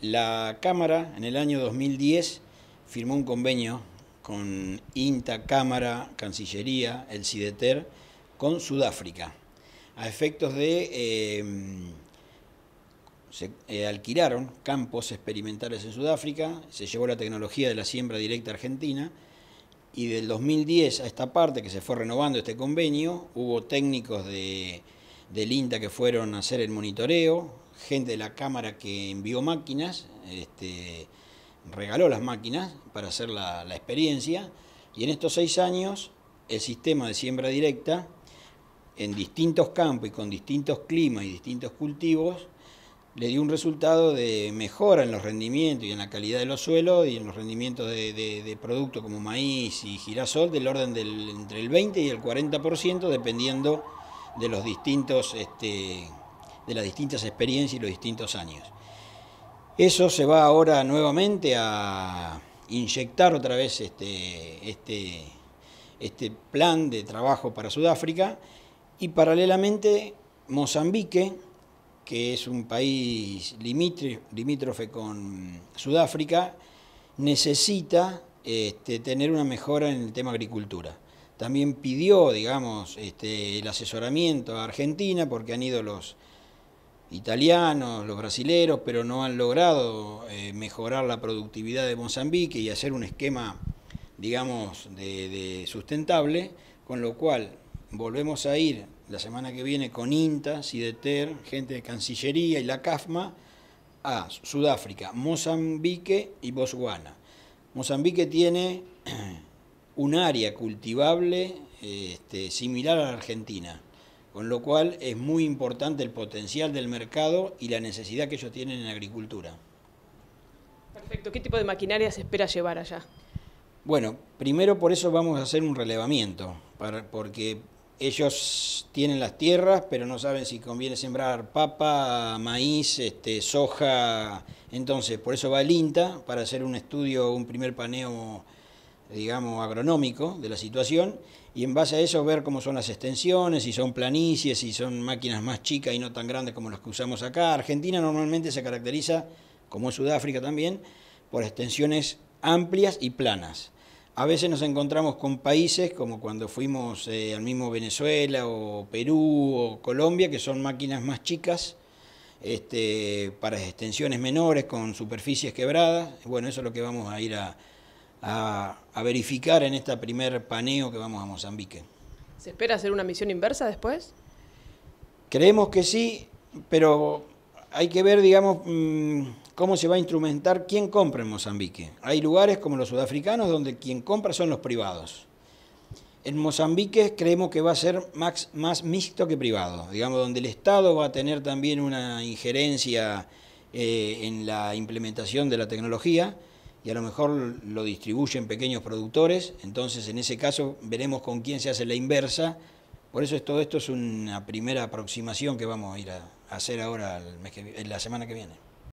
La Cámara en el año 2010 firmó un convenio con INTA, Cámara, Cancillería, el CIDETER, con Sudáfrica, a efectos de... Em, se eh, alquilaron campos experimentales en Sudáfrica, se llevó la tecnología de la siembra directa argentina, y del 2010 a esta parte, que se fue renovando este convenio, hubo técnicos de, del INTA que fueron a hacer el monitoreo, gente de la Cámara que envió máquinas, este, regaló las máquinas para hacer la, experiencia, y en estos seis años el sistema de siembra directa, en distintos campos y con distintos climas y distintos cultivos, le dio un resultado de mejora en los rendimientos y en la calidad de los suelos y en los rendimientos de, productos como maíz y girasol del orden del entre el 20 y el 40% dependiendo de los distintos este, de las distintas experiencias y los distintos años. Eso se va ahora nuevamente a inyectar otra vez este, este, este plan de trabajo para Sudáfrica y paralelamente Mozambique, que es un país limítrofe con Sudáfrica, necesita este, tener una mejora en el tema agricultura. También pidió, digamos, este, el asesoramiento a Argentina porque han ido los italianos, los brasileros, pero no han logrado eh, mejorar la productividad de Mozambique y hacer un esquema, digamos, de, sustentable, con lo cual volvemos a ir la semana que viene con INTA, CIDETER, gente de Cancillería y la CAFMA a Sudáfrica, Mozambique y Botswana. Mozambique tiene un área cultivable este, similar a la Argentina con lo cual es muy importante el potencial del mercado y la necesidad que ellos tienen en agricultura. Perfecto. ¿Qué tipo de maquinaria se espera llevar allá? Bueno, primero por eso vamos a hacer un relevamiento, porque ellos tienen las tierras, pero no saben si conviene sembrar papa, maíz, este, soja. Entonces, por eso va el INTA, para hacer un estudio, un primer paneo digamos, agronómico de la situación y en base a eso ver cómo son las extensiones, si son planicies, si son máquinas más chicas y no tan grandes como las que usamos acá. Argentina normalmente se caracteriza, como Sudáfrica también, por extensiones amplias y planas. A veces nos encontramos con países como cuando fuimos eh, al mismo Venezuela o Perú o Colombia, que son máquinas más chicas, este, para extensiones menores, con superficies quebradas. Bueno, eso es lo que vamos a ir a, a, verificar en este primer paneo que vamos a Mozambique. ¿Se espera hacer una misión inversa después? Creemos que sí, pero hay que ver, digamos, mm, cómo se va a instrumentar quién compra en Mozambique. Hay lugares como los sudafricanos donde quien compra son los privados. En Mozambique creemos que va a ser más, mixto que privado, digamos, donde el Estado va a tener también una injerencia eh, en la implementación de la tecnología y a lo mejor lo distribuyen pequeños productores, entonces en ese caso veremos con quién se hace la inversa. Por eso es, todo esto es una primera aproximación que vamos a ir a, hacer ahora en la semana que viene.